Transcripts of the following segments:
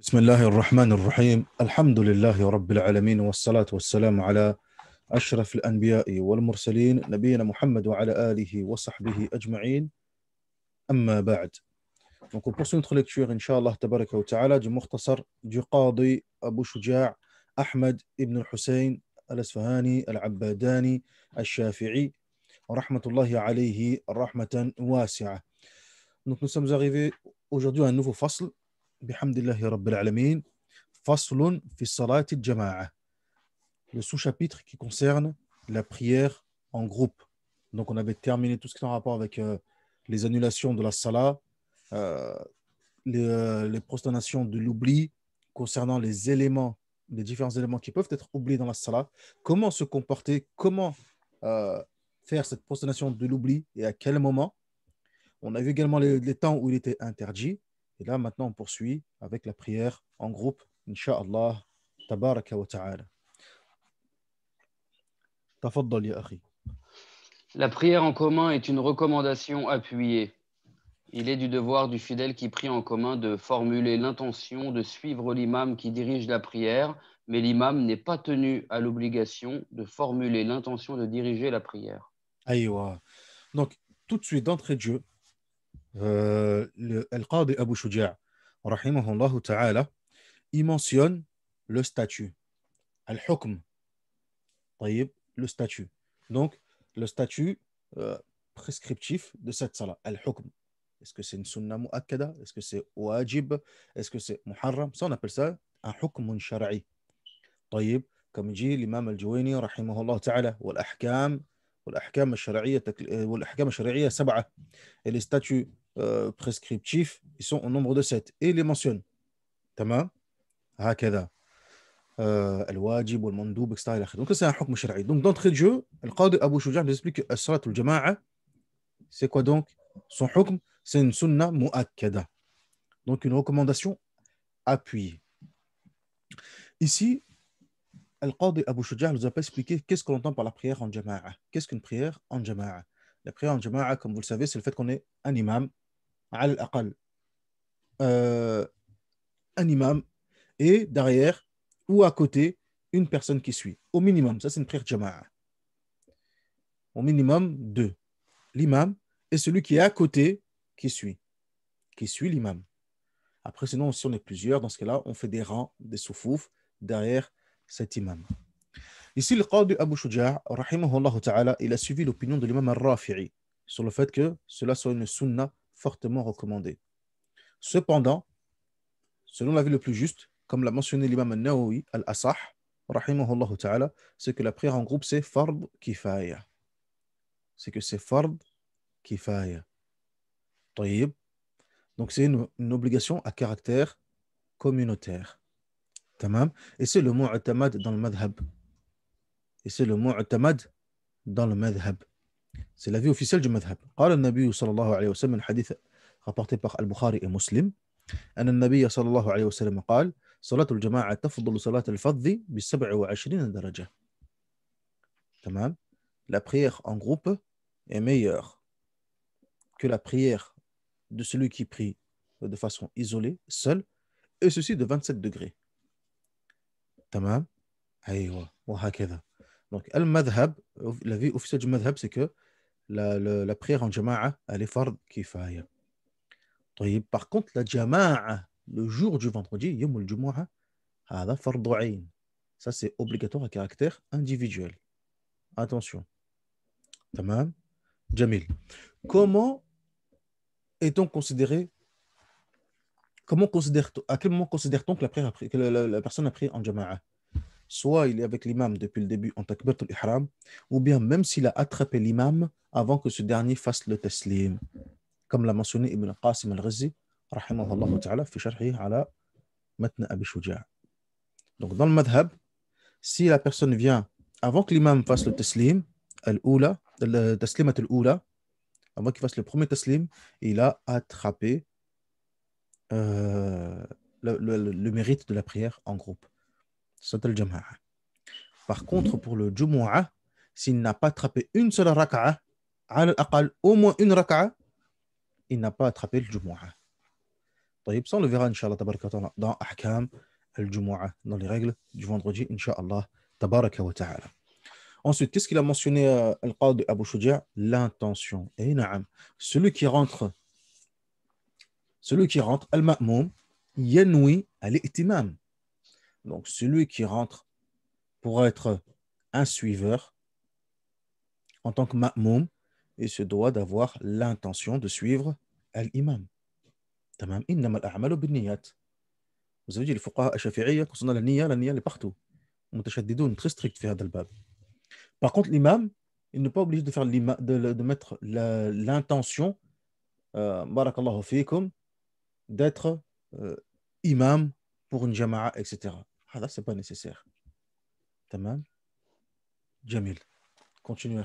بسم الله الرحمن الرحيم الحمد لله رب العالمين والصلاة والسلام على أشرف الأنبياء والمرسلين نبينا محمد وعلى آله وصحبه أجمعين أما بعد نقول pour notre lecture إن شاء الله تبارك وتعالى مختصر قاضي أبو شجاع أحمد ابن الحسين الأسفهاني العباداني الشافعي رحمة الله عليه رحمة واسعة Donc nous sommes arrivés aujourd'hui à un nouveau fasl le sous-chapitre qui concerne la prière en groupe. Donc on avait terminé tout ce qui est en rapport avec euh, les annulations de la salah, euh, les, euh, de l'oubli concernant les éléments, les différents éléments qui peuvent être oubliés dans la salah, comment se comporter, comment euh, faire cette prostanation de l'oubli et à quel moment. On a vu également les temps où il était interdit et là, maintenant, on poursuit avec la prière en groupe, Inch'Allah, tabaraka wa ta'ala. La prière en commun est une recommandation appuyée. Il est du devoir du fidèle qui prie en commun de formuler l'intention de suivre l'imam qui dirige la prière, mais l'imam n'est pas tenu à l'obligation de formuler l'intention de diriger la prière. Donc, tout de suite, d'entrée de jeu, آه، القاضي أبو شجاع رحمه الله تعالى يمنسيون لو ستاتيو الحكم طيب لو ستاتيو دونك لو ستاتيو بريسكريبتيف دو سيت صلاه الحكم اسكو سي سنه مؤكده اسكو سي واجب اسكو سي محرم سون ابل سا ان حكم شرعي طيب كم يجي الامام الجويني رحمه الله تعالى والاحكام والاحكام الشرعيه والاحكام الشرعيه سبعه الستاتيو Euh, prescriptifs, ils sont au nombre de sept. Et il les mentionne. Tamam euh, c'est un والمندوب etc. Donc d'entrée de jeu ان حكم شرعي de jeu, le qadi Abu nous explique al c'est quoi donc son hukm c'est une sunna muakkada donc une recommandation appuyée ici Al-Qadi Abu Shuja' nous a pas expliqué qu'est-ce qu'on entend par la prière en jama'a. Qu'est-ce qu'une prière en jama'a La prière en jama'a, comme vous le savez, c'est le fait qu'on est un imam euh, un imam et derrière ou à côté une personne qui suit. Au minimum, ça c'est une prière jama'a. Au minimum, deux. L'imam et celui qui est à côté qui suit. Qui suit l'imam. Après, sinon, si on est plusieurs, dans ce cas-là, on fait des rangs, des soufouf derrière cet imam. Ici, le Qadi Abu Shuja, il a suivi l'opinion de l'imam al-Rafi'i sur le fait que cela soit une sunna fortement recommandé. Cependant, selon l'avis le plus juste, comme l'a mentionné l'imam Nawawi al-Asah, ta'ala, c'est que la prière en groupe, c'est fard kifaya. C'est que c'est fard kifaya. Donc c'est une, obligation à caractère communautaire. Tamam. Et c'est le mot dans le madhab. Et c'est le mot mu'tamad dans le madhab. C'est l'avis officiel du madhab. قال النبي صلى الله عليه وسلم حديث rapporté par Al-Bukhari et Muslim أن النبي صلى الله عليه وسلم قال صلاة الجماعة تفضل صلاة الفض ب 27 درجة تمام La prière en groupe est meilleure que la prière de celui qui prie de façon isolée, seul, et ceci de 27 degrés. تمام أيوة وهكذا. Donc, al-madhab, l'avis officiel du madhab, c'est que la, prière en jama'a, elle est fard kifaya. Par contre, la jama'a, le jour du vendredi, ça c'est obligatoire à caractère individuel. Attention. Tamam Jamil. Comment est-on considéré Comment considère à quel moment considère-t-on que, la, prière que la, personne a pris en jama'a soit il est avec l'imam depuis le début en takbirat al-ihram, ou bien même s'il a attrapé l'imam avant que ce dernier fasse le taslim. Comme l'a mentionné Ibn Qasim al-Ghazi, ta'ala, fi ala matna Abi Donc dans le madhab, si la personne vient avant que l'imam fasse le taslim, al ula, le taslimat al-oula, avant qu'il fasse le premier taslim, il a attrapé euh, le mérite de la prière en groupe. Par mhm. contre, pour le Jumu'a, s'il n'a pas attrapé une seule raka'a, au moins une raka'a, il n'a pas attrapé le Jumu'a. Ça, on le verra, dans Ahkam al dans les règles du vendredi, Inch'Allah, tabaraka wa ta'ala. Ensuite, qu'est-ce qu'il a mentionné euh, Al-Qadi Abu L'intention. Et eh, Celui qui rentre, celui qui rentre, Al-Ma'moum, yanoui al-Ihtimam. Donc, celui qui rentre pour être un suiveur en tant que ma'moum, il se doit d'avoir l'intention de suivre l'imam. Tamam, innam al-a'malu bin niyat. Vous avez dit, les fuqaha shafi'iyya, hein, concernant la niyya, la niyya, est partout. Mutashaddidun, très strict, fait al bab. Par contre, l'imam, il n'est pas obligé de, faire de, de mettre l'intention, euh, barakallahu fiikum » d'être euh, imam pour une jama'a, etc. Ah, là, ce pas nécessaire. Tamam continue,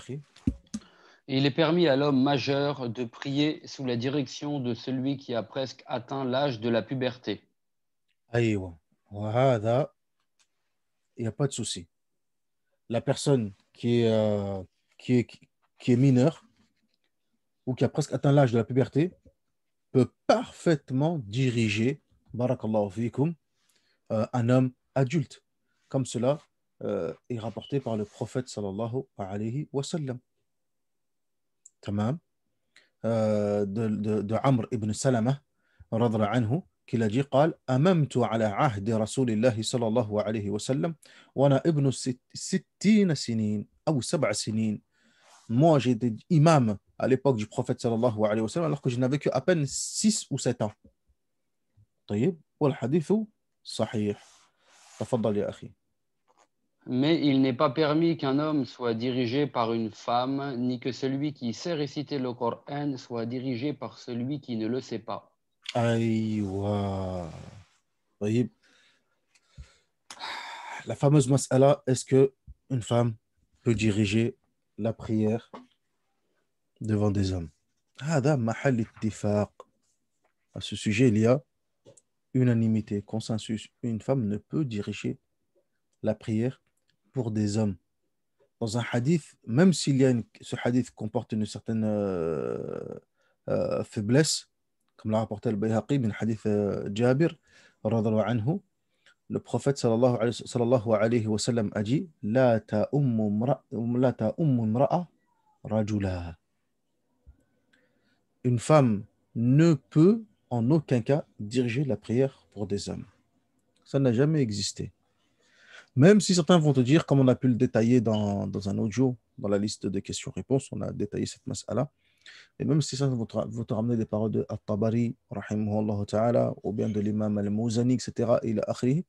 il est permis à l'homme majeur de prier sous la direction de celui qui a presque atteint l'âge de la puberté. Aïwa. Il n'y a pas de souci. La personne qui est, euh, qui est, qui est mineure ou qui a presque atteint l'âge de la puberté peut parfaitement diriger, barakallahu euh, un homme adulte, comme cela euh, est rapporté par le prophète sallallahu alayhi wa sallam. Tamam. Euh, de, de, de Amr ibn Salama, radra anhu, qui l'a dit قال أممت على عهد رسول الله صلى الله عليه وسلم وأنا ابن ستين سنين أو سبع سنين moi j'étais imam à l'époque du prophète sallallahu alayhi wa sallam alors que je n'avais que à peine 6 ou 7 ans طيب والحديث صحيح Mais il n'est pas permis qu'un homme soit dirigé par une femme, ni que celui qui sait réciter le Coran soit dirigé par celui qui ne le sait pas. Voyez, La fameuse mas'ala, est-ce que une femme peut diriger la prière devant des hommes À ce sujet, il y a unanimité, consensus, une femme ne peut diriger la prière pour des hommes. Dans un hadith, même s'il y a une, ce hadith comporte une certaine euh, euh, faiblesse, comme l'a rapporté le Bayhaqi, un hadith euh, Jabir, anhu, le prophète sallallahu alayhi wa sallam a dit La ra'a rajula. Une femme ne peut en aucun cas diriger la prière pour des hommes. Ça n'a jamais existé. Même si certains vont te dire, comme on a pu le détailler dans, dans un audio, dans la liste de questions-réponses, on a détaillé cette masse-là. Et même si ça vous te, vous des paroles de At-Tabari, ta'ala, ou bien de l'imam al-Mouzani, etc., et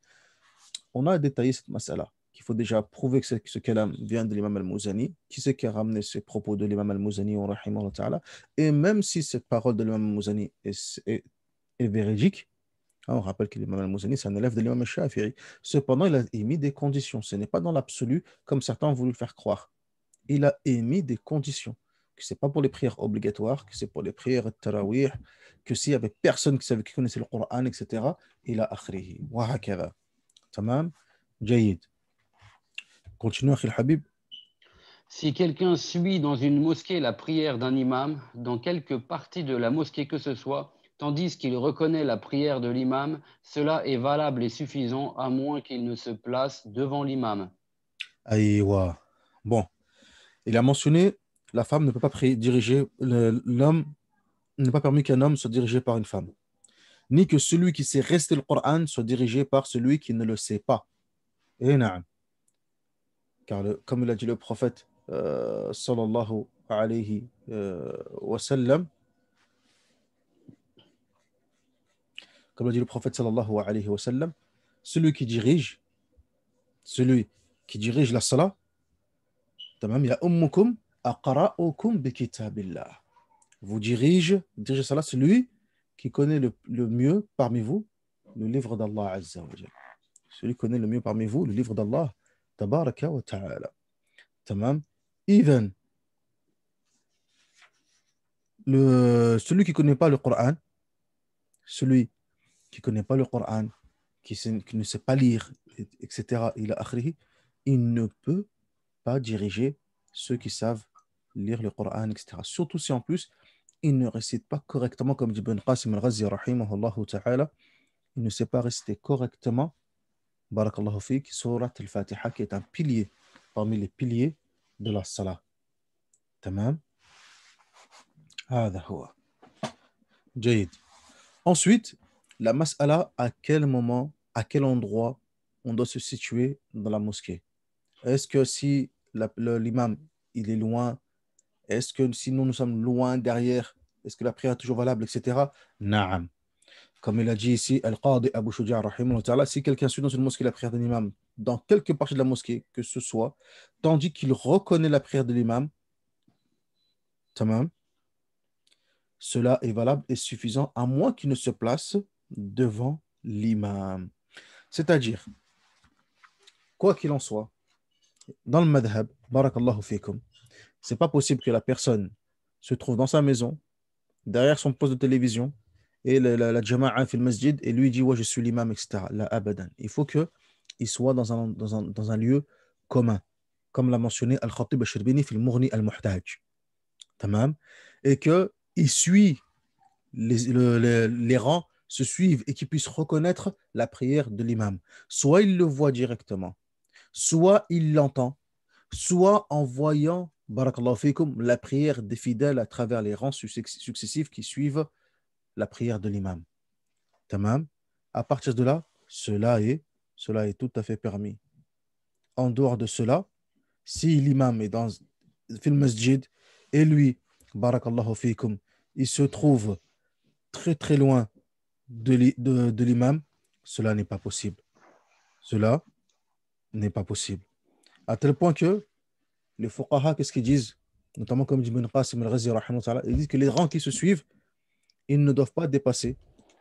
on a détaillé cette masse-là qu'il faut déjà prouver que ce kalam vient de l'imam al-Mouzani, qui c'est qui a ramené ces propos de l'imam al-Mouzani, et même si cette parole de l'imam al-Mouzani est, véridique, hein, on rappelle que l'imam al-Mouzani, c'est un élève de l'imam al-Shafi'i. Cependant, il a émis des conditions. Ce n'est pas dans l'absolu comme certains ont voulu le faire croire. Il a émis des conditions que ce n'est pas pour les prières obligatoires, que c'est pour les prières tarawih, que s'il n'y avait personne qui savait qui connaissait le Coran, etc., il a akhrihi. Wa Tamam? Jayid. Habib. Si quelqu'un suit dans une mosquée la prière d'un imam, dans quelque partie de la mosquée que ce soit, tandis qu'il reconnaît la prière de l'imam, cela est valable et suffisant à moins qu'il ne se place devant l'imam. Aïwa. Bon. Il a mentionné la femme ne peut pas diriger, l'homme n'est pas permis qu'un homme soit dirigé par une femme, ni que celui qui sait rester le Coran soit dirigé par celui qui ne le sait pas. Et eh, car le, comme l'a dit le prophète, euh, sallallahu alayhi euh, wa sallam, comme l'a dit le prophète sallallahu alayhi wa sallam, celui qui dirige, celui qui dirige la salat, vous dirige, la salat celui qui connaît le, le, mieux parmi vous le livre d'Allah Azza Celui qui connaît le mieux parmi vous le livre d'Allah Tabaraka wa ta'ala. اذا le, celui qui ne connaît pas le Coran, celui qui connaît pas le Coran, qui, qui, ne sait pas lire, etc., il, a il ne peut pas diriger ceux qui savent lire le Coran, etc. Surtout si en plus, il ne récite pas correctement, comme dit Ben Qasim al-Ghazi, il ne sait pas réciter correctement Barakallahu fik, Surat al-Fatiha qui est un pilier parmi les piliers de la salah. Tamam Ensuite, la mas'ala, à quel moment, à quel endroit on doit se situer dans la mosquée Est-ce que si l'imam il est loin, est-ce que si nous, nous sommes loin derrière, est-ce que la prière est toujours valable, etc. Naam. Comme il a dit ici, Al-Qadi Abu si quelqu'un suit dans une mosquée la prière de l'imam, dans quelque partie de la mosquée que ce soit, tandis qu'il reconnaît la prière de l'imam, cela est valable et suffisant, à moins qu'il ne se place devant l'imam. C'est-à-dire, quoi qu'il en soit, dans le madhab, barakallahu fikum, c'est pas possible que la personne se trouve dans sa maison, derrière son poste de télévision, et la, la, la jama'a fait le masjid et lui dit ouais je suis l'imam etc abadan il faut que il soit dans un, dans un, dans un lieu commun comme l'a mentionné al-Khatib al-Shirbini fil al-Muhtaj et que suit les, rangs se suivent et qu'il puisse reconnaître la prière de l'imam soit il le voit directement soit il l'entend soit en voyant barakallahu la prière des fidèles à travers les rangs successifs qui suivent la prière de l'imam. Tamam À partir de là, cela est, cela est tout à fait permis. En dehors de cela, si l'imam est dans le masjid et lui, barakallahu fikum, il se trouve très très loin de l'imam, cela n'est pas possible. Cela n'est pas possible. À tel point que les fuqaha, qu'est-ce qu'ils disent Notamment comme dit Ibn Qasim al-Ghazi, ils disent que les rangs qui se suivent, ils ne doivent pas dépasser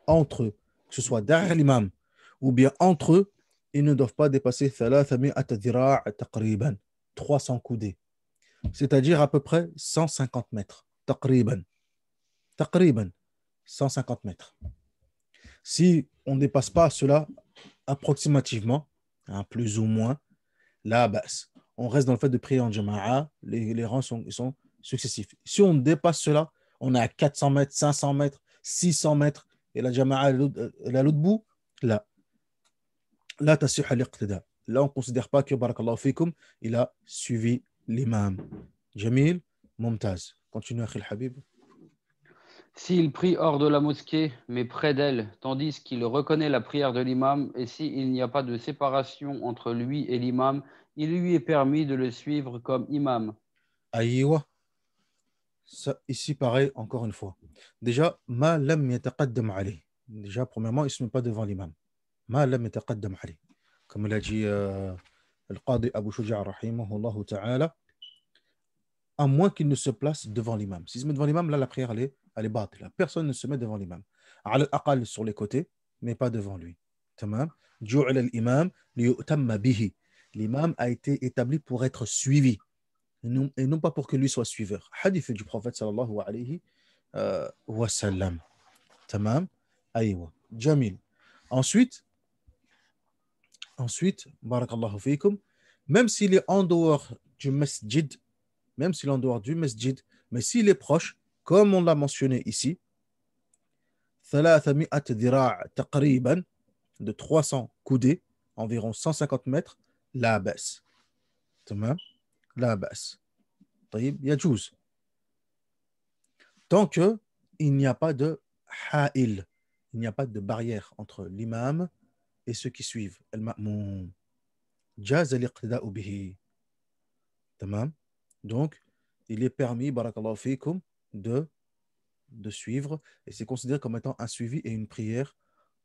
entre eux, que ce soit derrière l'imam ou bien entre eux, ils ne doivent pas dépasser 300 coudées, c'est-à-dire à peu près 150 mètres. 150 mètres. Si on ne dépasse pas cela approximativement, hein, plus ou moins, là, bas, on reste dans le fait de prier en jama'a, les, rangs sont, sont successifs. Si on dépasse cela, on est à 400 mètres, 500 mètres, 600 mètres, et la jama'a, la à l'autre bout, là. Là, Là, on ne considère pas que Barakallahu fikum, il a suivi l'imam. Jamil, Mumtaz. Continue, Habib. S'il prie hors de la mosquée, mais près d'elle, tandis qu'il reconnaît la prière de l'imam, et s'il n'y a pas de séparation entre lui et l'imam, il lui est permis de le suivre comme imam. Aïewa ça, ici, pareil, encore une fois. Déjà, ma lam yataqaddam Déjà, premièrement, il ne se met pas devant l'imam. Ma lam yataqaddam Comme l'a dit euh, le qadi Abu Shouja ta'ala, à moins qu'il ne se place devant l'imam. S'il se met devant l'imam, là, la prière, elle est, elle Personne ne se met devant l'imam. Al-aqal sur les côtés, mais pas devant lui. al-imam L'imam a été établi pour être suivi et non, pas pour que lui soit suiveur. Hadith du prophète sallallahu alayhi euh, wa sallam. Tamam Aïwa. Jamil. Ensuite, ensuite, barakallahu fikum, même s'il est en dehors du masjid, même s'il est en dehors du masjid, mais s'il est proche, comme on l'a mentionné ici, de 300 coudées, environ 150 mètres, la baisse. Tamam لا بأس tant que il n'y a pas de ha'il il n'y a pas de barrière entre l'imam et ceux qui suivent donc il est permis de de suivre et c'est considéré comme étant un suivi et une prière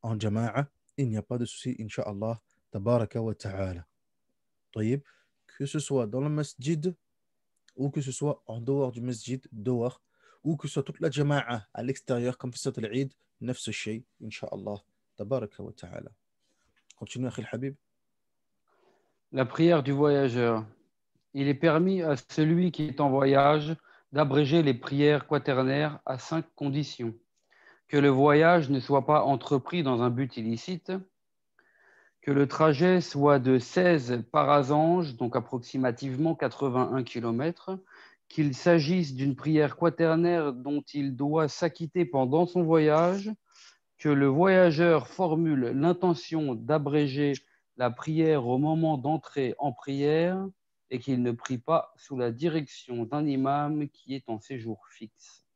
en jama'a il n'y a pas de souci inshallah tabaraka wa ta'ala que ce soit dans le masjid ou que ce soit en dehors du masjid, dehors, ou que ce soit toute la jama'a à l'extérieur, comme fait l'Aïd neuf ce shay, Tabaraka wa ta'ala. Continue, Akhil Habib. La prière du voyageur. Il est permis à celui qui est en voyage d'abréger les prières quaternaires à cinq conditions. Que le voyage ne soit pas entrepris dans un but illicite, que le trajet soit de 16 parasanges, donc approximativement 81 km, qu'il s'agisse d'une prière quaternaire dont il doit s'acquitter pendant son voyage, que le voyageur formule l'intention d'abréger la prière au moment d'entrer en prière et qu'il ne prie pas sous la direction d'un imam qui est en séjour fixe.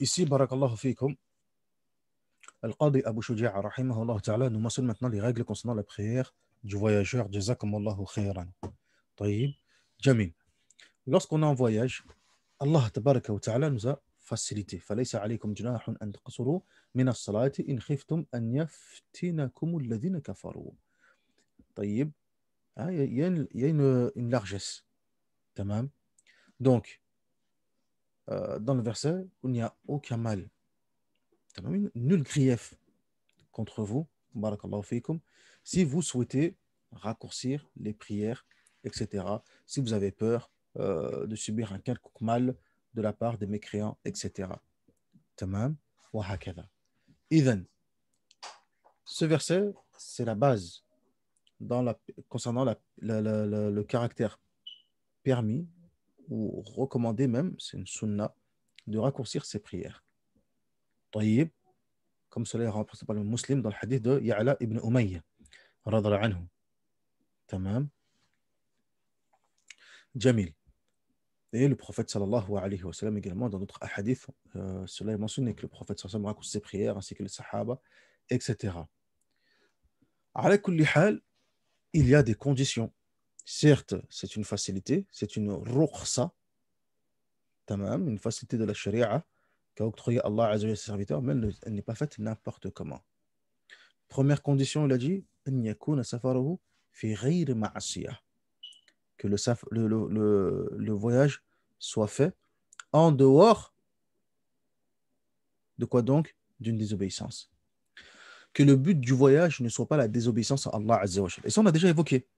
Ici, barakallahu fikum. القاضي ابو شجاع رحمه الله تعالى نو ما سول ماتنون لي ريغل كونسونون لو بخيير دو فواياجور جزاكم الله خيرا طيب جميل لوسكون اون فواياج الله تبارك وتعالى نوزا فاسيليتي فليس عليكم جناح ان تقصروا من الصلاه ان خفتم ان يفتنكم الذين كفروا طيب هاي ين ين ان لارجس تمام دونك دون لو فيرسي اون يا اوكان مال nul grief contre vous. Si vous souhaitez raccourcir les prières, etc. Si vous avez peur euh, de subir un quelconque mal de la part des mécréants, etc. Tamam wa Ce verset, c'est la base concernant le caractère permis ou recommandé même, c'est une sunna, de raccourcir ses prières. طيب كم cela est rapporté par le ده dans le hadith de Ya'la ibn Umayya تمام جميل Et le prophète sallallahu alayhi wa sallam également, dans d'autres hadiths, euh, cela est mentionné que le prophète sallallahu alayhi wa sallam raconte ses prières ainsi que les sahaba, etc. hal, Il y a des conditions. Certes, c'est une facilité, c'est une ruqsa, une facilité de la sharia, qu'a octroyé Allah à ses serviteurs, même elle n'est pas faite n'importe comment. Première condition, il a dit que le, le, le, voyage soit fait en dehors de quoi donc D'une désobéissance. Que le but du voyage ne soit pas la désobéissance à Allah Et ça, on a déjà évoqué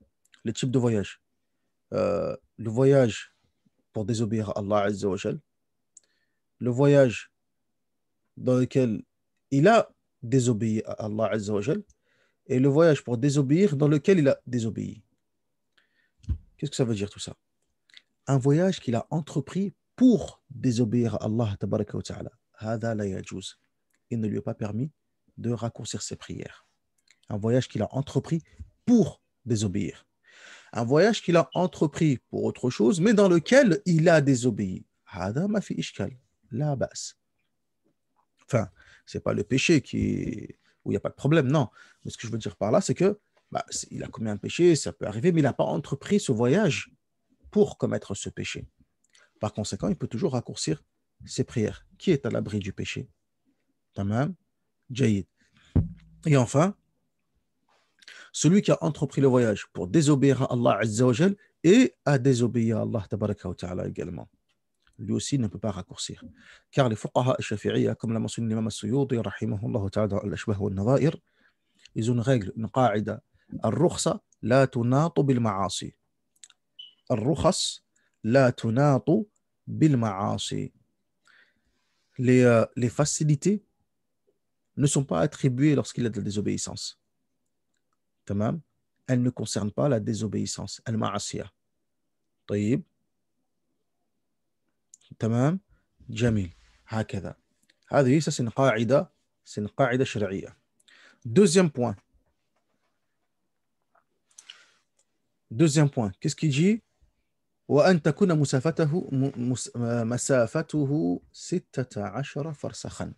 le type de voyage. Euh, le voyage pour désobéir à Allah le voyage dans lequel il a désobéi à Allah et le voyage pour désobéir dans lequel il a désobéi. Qu'est-ce que ça veut dire tout ça Un voyage qu'il a entrepris pour désobéir à Allah Ta'ala. Il ne lui a pas permis de raccourcir ses prières. Un voyage qu'il a entrepris pour désobéir. Un voyage qu'il a entrepris pour autre chose, mais dans lequel il a désobéi. Hada ma fi ishkal, la basse. Enfin, n'est pas le péché qui où il n'y a pas de problème, non. Mais ce que je veux dire par là, c'est que bah, il a commis un péché, ça peut arriver, mais il n'a pas entrepris ce voyage pour commettre ce péché. Par conséquent, il peut toujours raccourcir ses prières. Qui est à l'abri du péché Tamam, Jaïd. Et enfin, celui qui a entrepris le voyage pour désobéir à Allah et à désobéir à Allah Ta'ala également. lui aussi ne peut pas raccourcir. Car les fuqaha shafi'iyya, comme l'a mentionné l'imam al-Suyuti, rahimahullah ta'ala, dans al-Ashbah wa al-Nazair, ils ont une règle, une qaïda, al-rukhsa la tunatu bil ma'asi. Al-rukhas la tunatu bil ma'asi. les, euh, les facilités ne sont pas attribuées lorsqu'il y a de la désobéissance. Tamam Elles ne concernent pas la désobéissance, al-ma'asiya. طيب تمام جميل هكذا هذه سن قاعدة سن قاعدة شرعية دوزيام بوان دوزيام بوان كيسكي جي وأن تكون مسافته مسافته ستة عشر فرسخا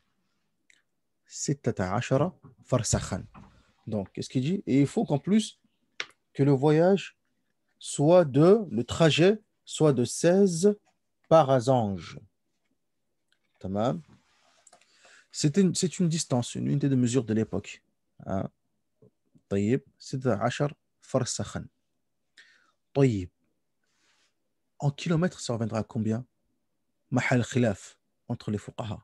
ستة عشر فرسخا Donc, qu'est-ce qu'il dit Et il faut qu'en plus, que le voyage soit de, le trajet soit de 16 parazange. C'est une, distance, une unité de mesure de l'époque. Hein? C'est Très farsakhan. En kilomètres, ça reviendra à combien Mahal khilaf, entre les fuqaha.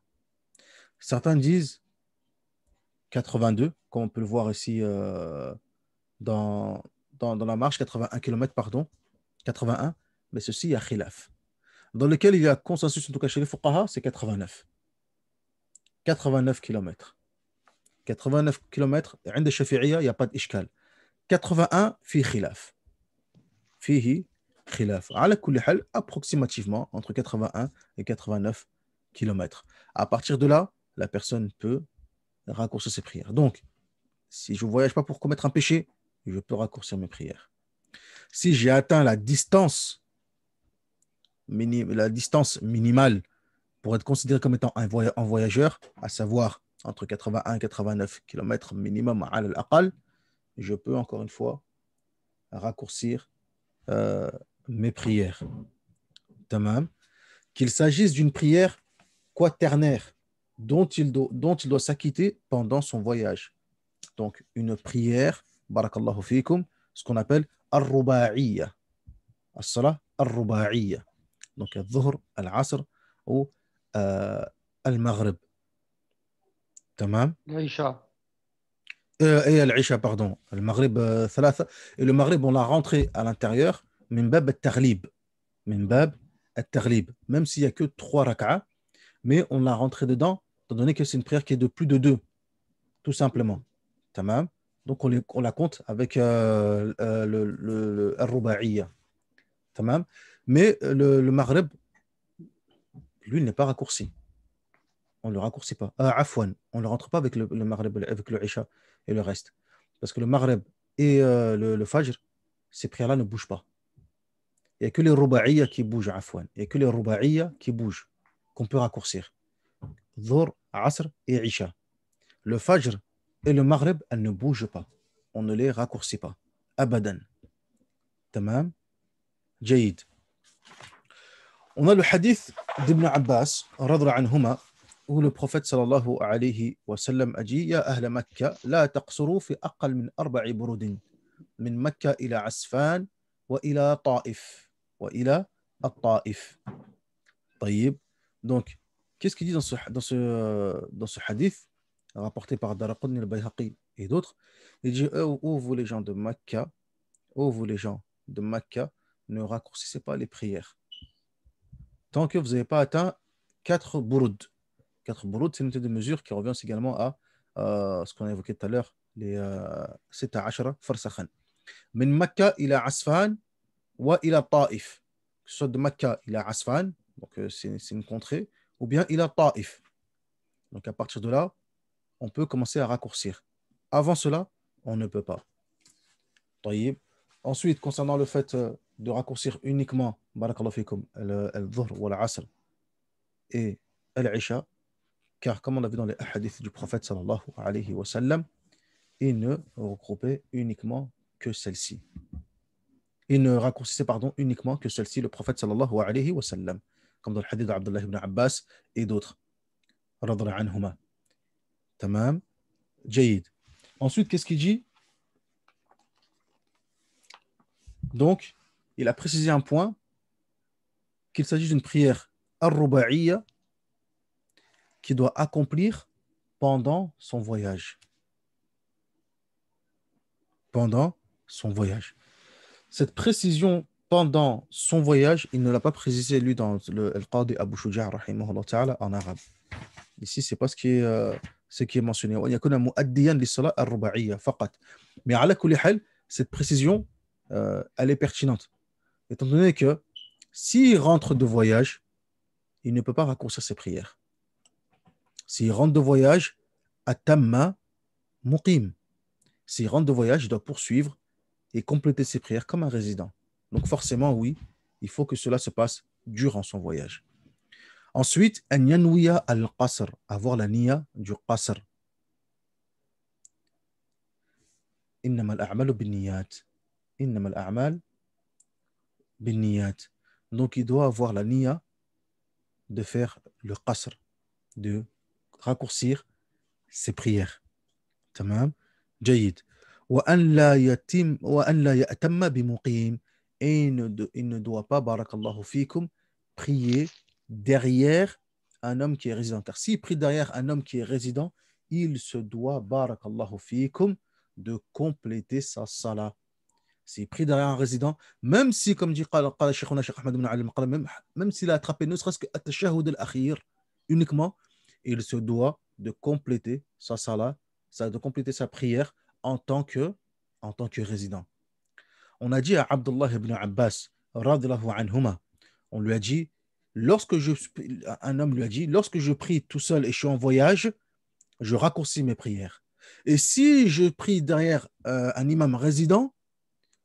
Certains disent 82, comme on peut le voir ici euh, dans, dans, la marche, 81 km, pardon, 81, mais ceci, il khilaf dans lequel il y a consensus, en tout cas chez les Fuqaha, c'est 89. 89 km. 89 km, il n'y a pas d'ishkal. 81 fi khilaf. Fihi khilaf. approximativement entre 81 et 89 km. À partir de là, la personne peut raccourcir ses prières. Donc, si je ne voyage pas pour commettre un péché, je peux raccourcir mes prières. Si j'ai atteint la distance la distance minimale pour être considéré comme étant un, voyageur, à savoir entre 81 et 89 km minimum à l'aqal, je peux encore une fois raccourcir euh, mes prières. Qu'il s'agisse d'une prière quaternaire dont il, doit, dont il doit s'acquitter pendant son voyage. Donc une prière, barakallahu ce qu'on appelle ar-ruba'iyya. as ar-ruba'iyya. Donc Al-Zohr, دونك الظهر العصر والمغرب تمام العشاء et العشاء pardon al المغرب ثلاثة et le Maghrib, on l'a rentré à l'intérieur من باب التغليب من باب التغليب même s'il n'y a que trois rak'a mais on l'a rentré dedans étant donné que c'est une prière qui est de plus de deux tout simplement تمام donc on, les, on la compte avec euh, euh, le, le, le, le, le mais euh, le, Maghreb, lui, n'est pas raccourci. On ne le raccourcit pas. à euh, on ne rentre pas avec le, Maghreb, avec le Isha et le reste. Parce que le Maghreb et euh, le, Fajr, ces prières-là ne bougent pas. Il n'y a que les Ruba'iya qui bougent, Afwan. Il n'y a que les Ruba'iya qui bougent, qu'on peut raccourcir. Zor, Asr et Isha. Le Fajr et le Maghreb, elles ne bougent pas. On ne les raccourcit pas. Abadan. Tamam Jaïd. On a le hadith d'Ibn Abbas, عنهما, où le prophète sallallahu alayhi wa sallam a dit Ya Ahla Makkah, la taqsuru fi aqal min arba'i burudin, min Makkah ila Asfan wa ila Ta'if, wa ila At-Ta'if. Tayyib. Donc, qu'est-ce qu'il dit dans ce, dans ce, dans ce hadith rapporté par Daraqudni al-Bayhaqi et d'autres Il dit Ô oh, oh, vous les gens de Makkah, ô oh, vous les gens de Makkah, ne raccourcissez pas les prières. tant que vous n'avez pas atteint 4 bourd. 4 bourd, c'est une unité de mesure qui revient également à euh, ce qu'on a évoqué tout à l'heure, les 7 à 10 farsakhan. Min Makkah ila Asfan wa ila Ta'if. Que ce soit de Makkah ila Asfan, donc euh, c'est une contrée, ou bien il ila Ta'if. Donc à partir de là, on peut commencer à raccourcir. Avant cela, on ne peut pas. Ensuite, concernant le fait euh, de raccourcir uniquement, barakallahu fikum, le dhuhr ou al et al-isha, car comme on l'a vu dans les hadiths du prophète sallallahu alayhi wa sallam, il ne regroupait uniquement que celle-ci. Il ne raccourcissait, pardon, uniquement que celle-ci, le prophète sallallahu alayhi wa sallam, comme dans le hadith d'Abdullah ibn Abbas et d'autres. Radra anhumah Tamam. Jaïd. Ensuite, qu'est-ce qu'il dit Donc, il a précisé un point qu'il s'agit d'une prière arroba'iyya qui doit accomplir pendant son voyage. Pendant son voyage. Cette précision pendant son voyage, il ne l'a pas précisé lui dans le Qadi Abu en arabe. Ici, c'est pas ce qui est, euh, ce qui est mentionné. Mais à la cette précision, euh, elle est pertinente. Étant donné que s'il rentre de voyage, il ne peut pas raccourcir ses prières. S'il rentre de voyage, Atamma Muqim. S'il rentre de voyage, il doit poursuivre et compléter ses prières comme un résident. Donc forcément, oui, il faut que cela se passe durant son voyage. Ensuite, al-qasr, avoir la niya du qasr. al-a'mal donc il doit avoir la niya de faire le qasr de raccourcir ses prières تمام جيد et il ne, doit pas prier derrière un homme qui est résident car s'il prie derrière un homme qui est résident il se doit barakallahu fikum de compléter sa salat s'il prie derrière un résident, même si, comme dit même s'il a attrapé ne serait-ce que uniquement, il se doit de compléter sa salah, de compléter sa prière en tant que, en tant que résident. On a dit à Abdullah ibn Abbas, on lui a dit, lorsque je, un homme lui a dit, lorsque je prie tout seul et je suis en voyage, je raccourcis mes prières. Et si je prie derrière euh, un imam résident,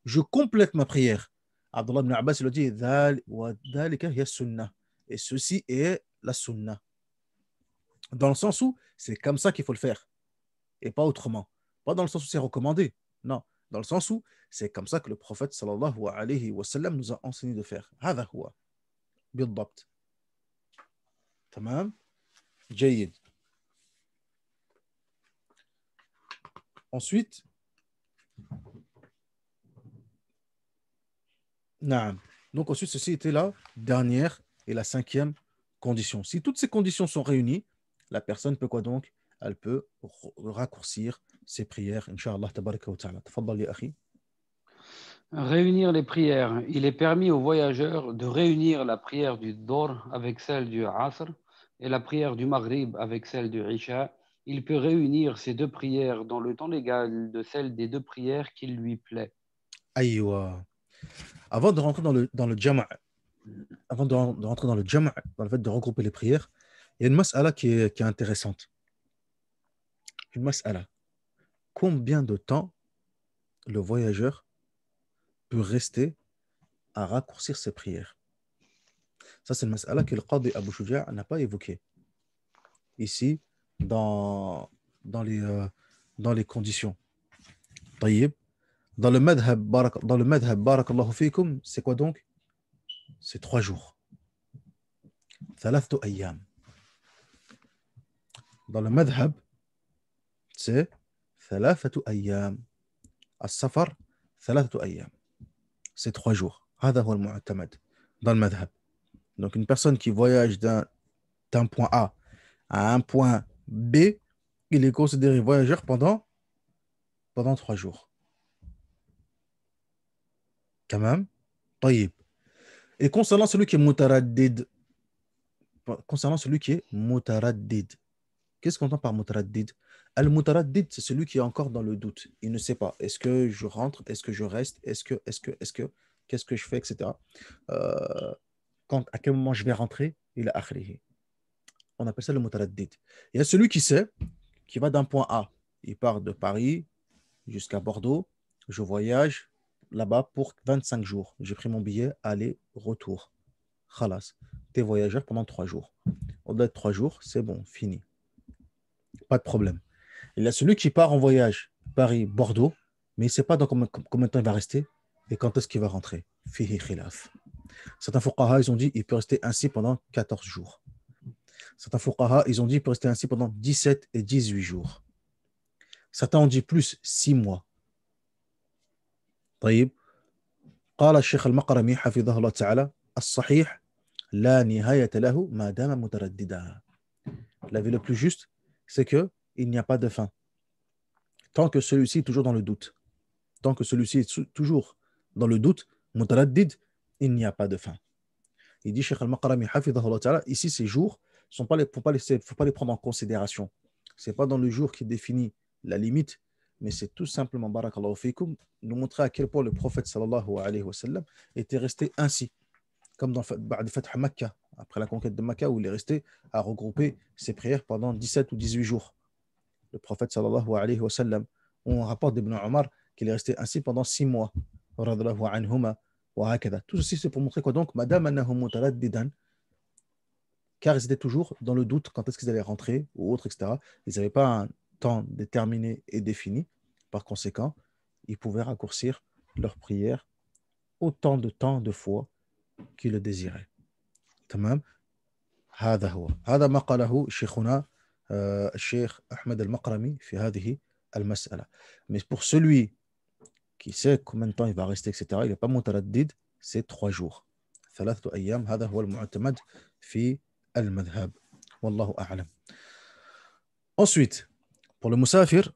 je complète ma prière. Abdullah ibn Abbas le dit Et ceci est la sunna. Dans le sens où c'est comme ça qu'il faut le faire et pas autrement. Pas dans le sens où c'est recommandé, non. Dans le sens où c'est comme ça que le prophète nous a enseigné de faire. هذا huwa. بالضبط. Ensuite, Non. Donc ensuite, ceci était la dernière et la cinquième condition. Si toutes ces conditions sont réunies, la personne peut quoi donc Elle peut raccourcir ses prières, Réunir les prières. Il est permis aux voyageurs de réunir la prière du Dor avec celle du Asr et la prière du Maghrib avec celle du Isha. Il peut réunir ces deux prières dans le temps légal de celle des deux prières qu'il lui plaît. Aïwa. Avant de rentrer dans le, dans le jama, avant de, rentrer dans le jama, dans le fait de regrouper les prières, il y a une mas'ala qui est, qui est intéressante. Une mas'ala. Combien de temps le voyageur peut rester à raccourcir ses prières Ça, c'est une mas'ala que le Qadi Abu Shuja n'a pas évoquée. Ici, dans, dans, les, euh, dans les conditions. Dans le madhab, barak, dans barakallahu fikum, c'est quoi donc C'est trois jours. ayyam. Dans le madhab, c'est ayyam. safar, safar, thalathu ayyam. c'est trois jours هذا هو المعتمد dans le madhab donc une personne qui voyage d'un d'un point A à un point B il est considéré voyageur pendant trois jours et concernant celui qui est mutaradid, concernant celui qui est mutaradid, qu'est-ce qu'on entend par mutaradid? al mutaradid, c'est celui qui est encore dans le doute. Il ne sait pas. Est-ce que je rentre Est-ce que je reste Est-ce que, est-ce que, est-ce que, qu'est-ce que je fais, etc. Euh, quand, à quel moment je vais rentrer Il a On appelle ça le mutaradid. Il y a celui qui sait, qui va d'un point A. Il part de Paris jusqu'à Bordeaux. Je voyage, là-bas pour 25 jours. J'ai pris mon billet, aller, retour. Khalas. T'es voyageur pendant trois jours. Au-delà de trois jours, c'est bon, fini. Pas de problème. Il y a celui qui part en voyage Paris-Bordeaux, mais il ne sait pas dans combien, de temps il va rester et quand est-ce qu'il va rentrer. Fihi khilaf. Certains fuqaha, ils ont dit il peut rester ainsi pendant 14 jours. Certains fuqaha, ils ont dit il peut rester ainsi pendant 17 et 18 jours. Certains ont dit plus 6 mois. طيب La vie le plus juste, c'est que il n'y a pas de fin. Tant que celui-ci est toujours dans le doute, tant que celui-ci est toujours dans le doute, il n'y a pas de fin. Il dit Cheikh al-Maqrami, ici ces jours, ne faut pas les prendre en considération. Ce n'est pas dans le jour qui définit la limite mais c'est tout simplement, barakallahu fikum, nous montrer à quel point le prophète sallallahu alayhi wa sallam était resté ainsi, comme dans le Fath Makkah, après la conquête de Makkah, où il est resté à regrouper ses prières pendant 17 ou 18 jours. Le prophète sallallahu alayhi wa sallam, on rapporte d'Ibn Omar qu'il est resté ainsi pendant 6 mois. Tout ceci, c'est pour montrer quoi donc Madame Bidan, car ils étaient toujours dans le doute quand est-ce qu'ils allaient rentrer ou autre, etc. Ils n'avaient pas un, temps déterminé et défini. Par conséquent, ils pouvaient raccourcir leur prière autant de temps de fois qu'ils le désiraient. تمام هذا هو هذا ما قاله شيخنا الشيخ أحمد المقرمي في هذه المسألة mais pour celui qui sait combien de temps il va rester etc il n'est pas متردد c'est trois jours ثلاثة أيام هذا هو المعتمد في المذهب والله أعلم ensuite pour le Moussafir,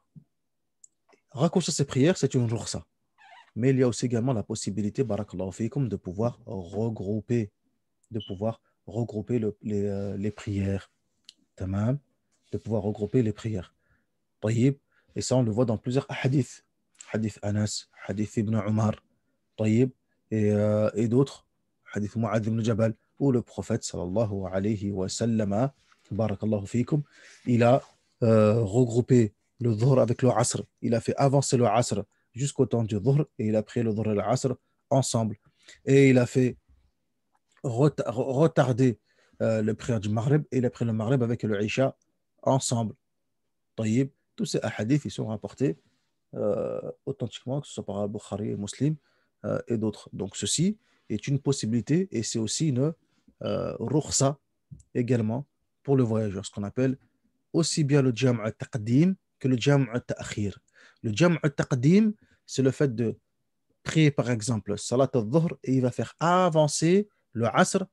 raccourcir ses prières, c'est une ça. Mais il y a aussi également la possibilité, barakallahu fikum, de pouvoir regrouper, de pouvoir regrouper les, euh, les, prières. Tamam De pouvoir regrouper les prières. Tayyib. Et ça, on le voit dans plusieurs hadiths. Hadith Anas, hadith Ibn Umar, Tayyib, euh, et, d'autres. Hadith Mu'adh ibn Jabal, où le prophète, sallallahu alayhi wa sallam, barakallahu fikum, il a euh, regrouper le dhuhr avec le asr. Il a fait avancer le asr jusqu'au temps du dhuhr et il a pris le dhuhr et le asr ensemble. Et il a fait retarder euh, le prière du maghrib et il a pris le maghrib avec le isha ensemble. Tayyib, tous ces hadiths ils sont rapportés euh, authentiquement, que ce soit par al et Muslim et d'autres. Donc ceci est une possibilité et c'est aussi une rukhsa également pour le voyageur, ce qu'on appelle aussi bien le jam' taqdim que le jam' ta'khir. Le jam' taqdim, c'est le fait de prier par exemple salat al-dhuhr et il va faire avancer le asr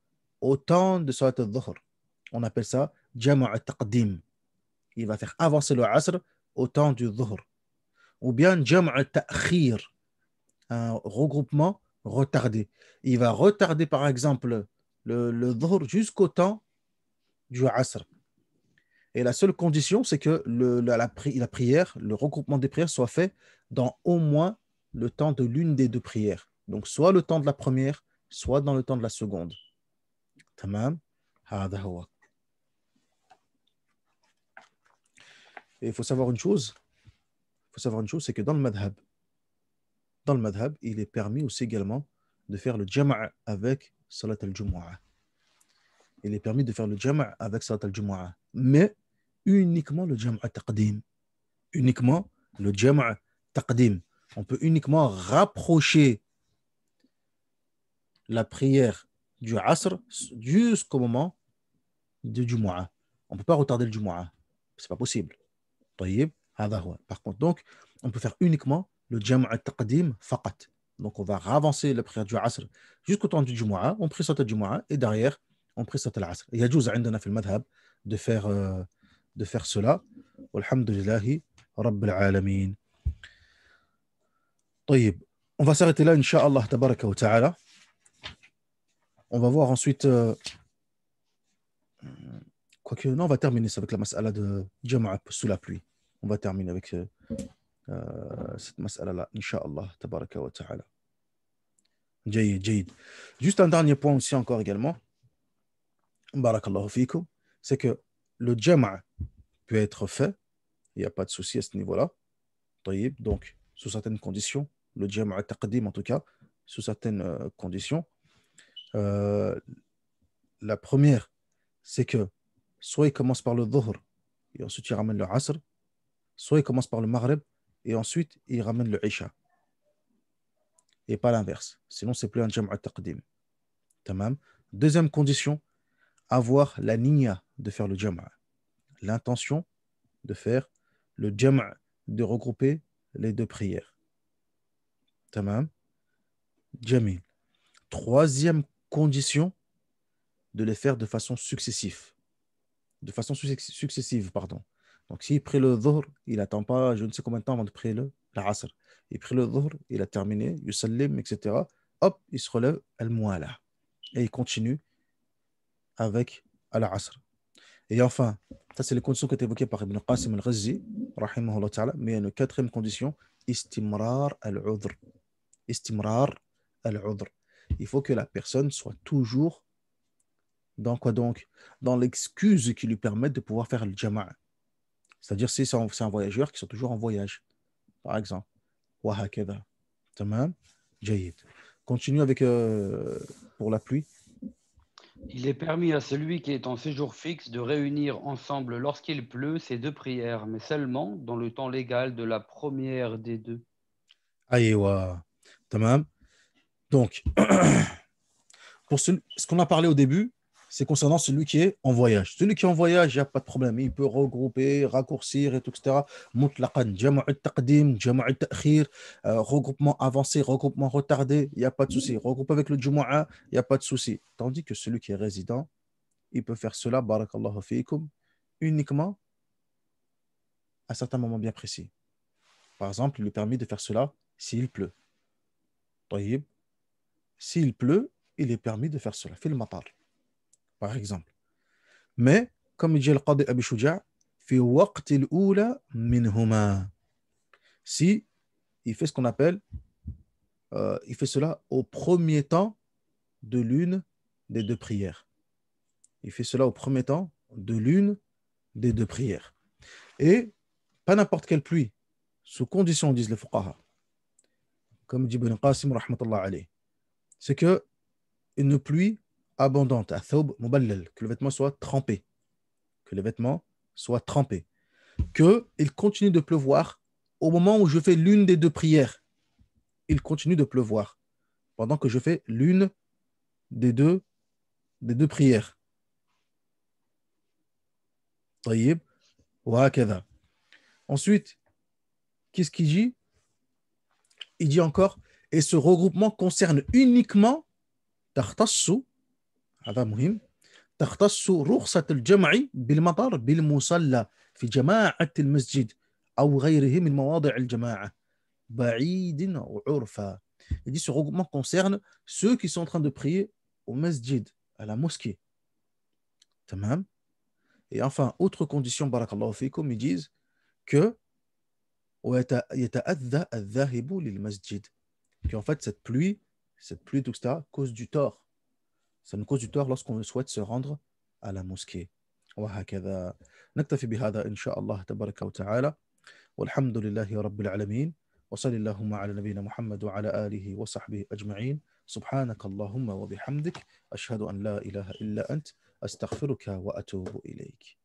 au temps de salat al-dhuhr. On appelle ça jam' taqdim. Il va faire avancer le asr au temps du dhuhr. Ou bien jam' ta'khir, un regroupement retardé. Il va retarder par exemple le, le jusqu'au temps du asr. Et la seule condition, c'est que le, la, prière, le regroupement des prières soit fait dans au moins le temps de l'une des deux prières. Donc, soit le temps de la première, soit dans le temps de la seconde. Tamam Et il faut savoir une chose, il faut savoir une chose, c'est que dans le madhab, dans le madhab, il est permis aussi également de faire le jama'a avec salat al-jumu'a. Il est permis de faire le jama'a avec salat al-jumu'a. Mais uniquement le Jam'a Taqdim. Uniquement le Jam'a Taqdim. On peut uniquement rapprocher la prière du Asr jusqu'au moment du Jumu'ah. On ne peut pas retarder le Jumu'ah. Ce n'est pas possible. Par contre, donc, on peut faire uniquement le Jam'a Taqdim Faqat. Donc, on va r'avancer la prière du Asr jusqu'au temps du Jumu'ah. On prie sauté du jumuah et derrière, on prie sauté asr Il y a de faire. Euh, de faire cela. Alhamdulillahi Rabbil Alameen. On va s'arrêter là, Inch'Allah, tabaraka wa ta'ala. On va voir ensuite. Euh, Quoique, non, on va terminer ça avec la mas'ala de Jama'a sous la pluie. On va terminer avec euh, cette mas'ala-là, Inch'Allah, tabaraka wa ta'ala. Jayid, Jayid. juste un dernier point aussi encore également Barakallahu الله c'est que le Jama'a. peut être fait. Il n'y a pas de souci à ce niveau-là. Donc, sous certaines conditions, le jama'a taqdim en tout cas, sous certaines euh, conditions. Euh, la première, c'est que soit il commence par le dhuhr et ensuite il ramène le asr, soit il commence par le maghrib et ensuite il ramène le isha. Et pas l'inverse. Sinon, c'est plus un jama'a taqdim. Deuxième condition, avoir la niya de faire le jama'a l'intention de faire le jam' de regrouper les deux prières. Tamam Jamil. Troisième condition, de les faire de façon successive. De façon successive, pardon. Donc, s'il prie le dor, il n'attend pas je ne sais combien de temps avant de prier le asr. Il prie le dhur, il a terminé, il etc. Hop, il se relève, al-mu'ala. Et il continue avec al-asr. Et enfin, ça, c'est les conditions qui été évoquées par Ibn Qasim al-Ghazi, mais une quatrième condition, istimrar al-udr. Istimrar al-udr. Il faut que la personne soit toujours dans quoi donc Dans l'excuse qui lui permette de pouvoir faire le jama C'est-à-dire, si c'est un voyageur qui sont toujours en voyage, par exemple. Continue avec euh, pour la pluie. Il est permis à celui qui est en séjour fixe de réunir ensemble lorsqu'il pleut ces deux prières, mais seulement dans le temps légal de la première des deux. Aïewa. Tamam. Donc, pour ce qu'on a parlé au début, c'est concernant celui qui est en voyage. Celui qui est en voyage, il n'y a pas de problème. Il peut regrouper, raccourcir, et tout, etc. taqdim, euh, regroupement avancé, regroupement retardé, il n'y a pas de souci. Regroupe avec le Jumu'ah, il n'y a pas de souci. Tandis que celui qui est résident, il peut faire cela, barakallahu fikum, uniquement à certains moments bien précis. Par exemple, il lui permis de faire cela s'il pleut. S'il pleut, il est permis de faire cela. Fil matar par exemple. Mais, comme dit le Qadi Abi si il fait ce qu'on appelle, euh, il fait cela au premier temps de l'une des deux prières. Il fait cela au premier temps de l'une des deux prières. Et pas n'importe quelle pluie, sous condition, disent les fuqaha, comme dit Ibn Qasim, c'est que une pluie abondante, Athob que le vêtement soit trempé, que le vêtement soit trempé, il continue de pleuvoir au moment où je fais l'une des deux prières. Il continue de pleuvoir pendant que je fais l'une des deux, des deux prières. ensuite qu'est-ce qu'il dit il dit encore et ce regroupement concerne uniquement Tartassou, هذا مهم تختص رخصة الجمع بالمطر بالمصلى في جماعة المسجد أو غيره من مواضع الجماعة بعيد عرفا Il dit ce regroupement concerne ceux qui sont en train de prier au masjid, à la mosquée. Tamam. Et enfin, autre condition, barakallahu fikum, ils disent que que en fait cette pluie, cette pluie tout ça, cause du tort. Ça nous cause du tort lorsqu'on souhaite se rendre à la mosquée. وهكذا نكتفي بهذا إن شاء الله تبارك وتعالى والحمد لله رب العالمين وصل اللهم على نبينا محمد وعلى آله وصحبه أجمعين سبحانك اللهم وبحمدك أشهد أن لا إله إلا أنت أستغفرك وأتوب إليك